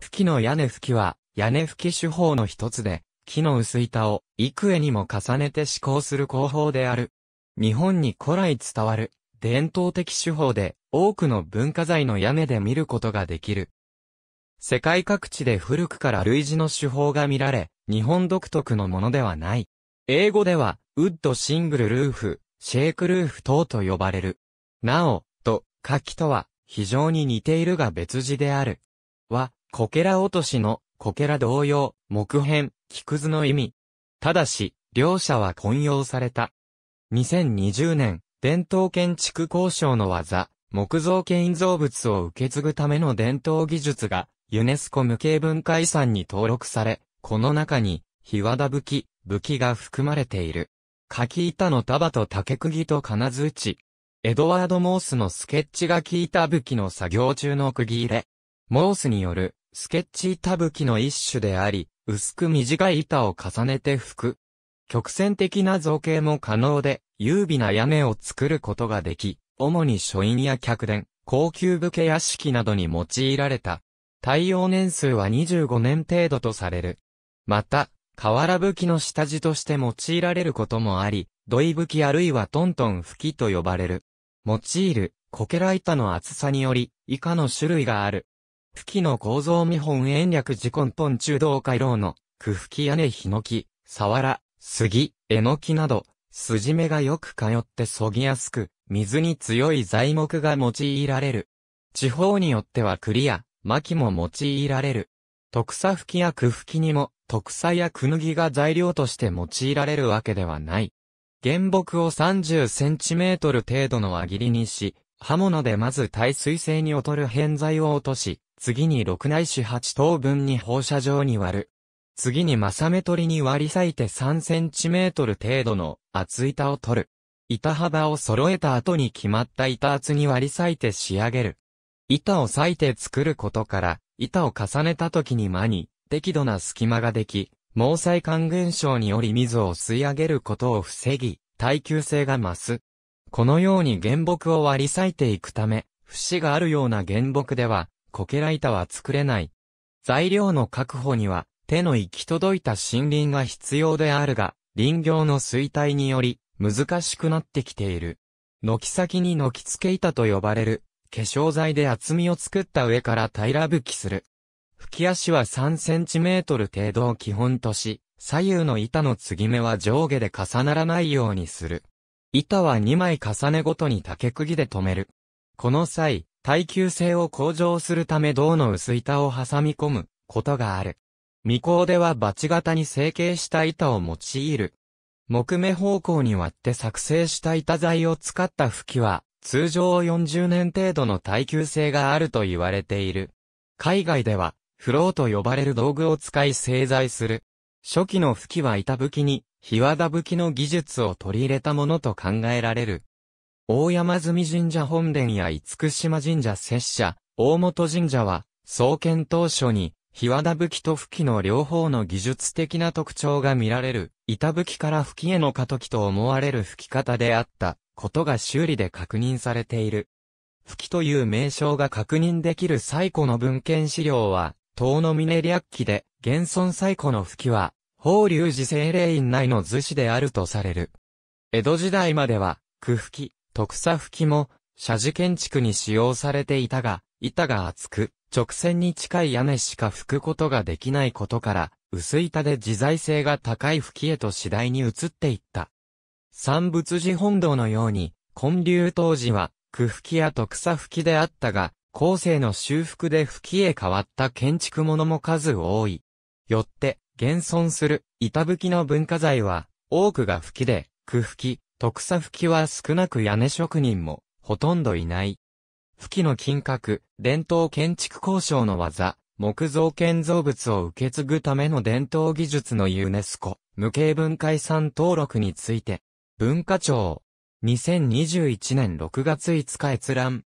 吹きの屋根吹きは、屋根吹き手法の一つで、木の薄板を幾重にも重ねて施工する工法である。日本に古来伝わる伝統的手法で多くの文化財の屋根で見ることができる。世界各地で古くから類似の手法が見られ、日本独特のものではない。英語では、ウッドシングルルーフ、シェイクルーフ等と呼ばれる。なお、と、柿とは、非常に似ているが別字である。は、こけら落としの、こけら同様、木片、木くずの意味。ただし、両者は混用された。2020年、伝統建築交渉の技、木造建造物を受け継ぐための伝統技術が、ユネスコ無形文化遺産に登録され、この中に、日和田武器、武器が含まれている。柿板の束と竹釘と金づち。エドワード・モースのスケッチが効いた武器の作業中の釘入れ。モースによるスケッチ板吹きの一種であり、薄く短い板を重ねて拭く。曲線的な造形も可能で、優美な屋根を作ることができ、主に書院や客殿、高級武家屋敷などに用いられた。耐用年数は25年程度とされる。また、瓦吹きの下地として用いられることもあり、土井吹きあるいはトントン吹きと呼ばれる。用いる、コケラ板の厚さにより、以下の種類がある。付きの構造見本延暦寺根本中道回廊の、く吹き屋根ヒノキ、サワラ、杉、エノキなど、筋目がよく通ってそぎやすく、水に強い材木が用いられる。地方によっては栗や、薪も用いられる。特差吹きや区吹きにも、特差やくぬぎが材料として用いられるわけではない。原木を30センチメートル程度の輪切りにし、刃物でまず耐水性に劣る偏材を落とし、次に六内市八等分に放射状に割る。次に正目取りに割り裂いて3センチメートル程度の厚板を取る。板幅を揃えた後に決まった板厚に割り裂いて仕上げる。板を裂いて作ることから、板を重ねた時に間に適度な隙間ができ、毛細管現象により水を吸い上げることを防ぎ、耐久性が増す。このように原木を割り裂いていくため、節があるような原木では、コケら板は作れない。材料の確保には、手の行き届いた森林が必要であるが、林業の衰退により、難しくなってきている。軒先に軒付け板と呼ばれる、化粧材で厚みを作った上から平ら吹きする。吹き足は3センチメートル程度を基本とし、左右の板の継ぎ目は上下で重ならないようにする。板は2枚重ねごとに竹釘で留める。この際、耐久性を向上するため銅の薄板を挟み込むことがある。未工ではバチ型に成形した板を用いる。木目方向に割って作成した板材を使った吹きは、通常40年程度の耐久性があると言われている。海外では、フローと呼ばれる道具を使い製材する。初期の吹きは板吹きに、日わだ吹きの技術を取り入れたものと考えられる。大山積神社本殿や厳島神社摂者、大本神社は、創建当初に、日和田武器と吹きの両方の技術的な特徴が見られる、板吹きから吹きへの過渡期と思われる吹き方であった、ことが修理で確認されている。吹きという名称が確認できる最古の文献資料は、遠野峰略記で、現存最古の吹きは、法隆寺精霊院内の図紙であるとされる。江戸時代までは、区吹き、特差吹きも、社寺建築に使用されていたが、板が厚く、直線に近い屋根しか吹くことができないことから、薄板で自在性が高い吹きへと次第に移っていった。三仏寺本堂のように、建立当時は、空吹きや徳差吹きであったが、後世の修復で吹きへ変わった建築物も数多い。よって、現存する、板吹きの文化財は、多くが吹きで、空吹き、特差吹きは少なく屋根職人もほとんどいない。吹きの金閣、伝統建築交渉の技、木造建造物を受け継ぐための伝統技術のユネスコ、無形文化遺産登録について、文化庁、2021年6月5日閲覧。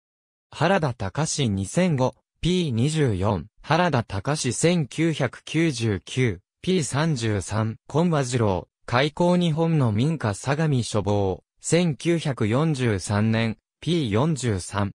原田隆 2005P24、原田隆 1999P33、コンバジロ開港日本の民家相模処防、1943年、P43。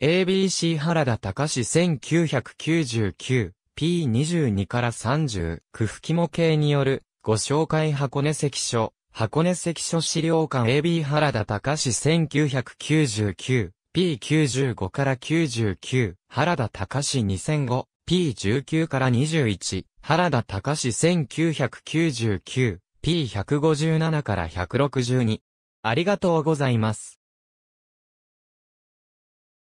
ABC 原田隆史1999、P22 から30、区吹模型による、ご紹介箱根関所、箱根関所資料館 AB 原田隆史1999、P95 から99、原田隆史2005、P19 から21、原田隆史1999、P157 から162。ありがとうございます。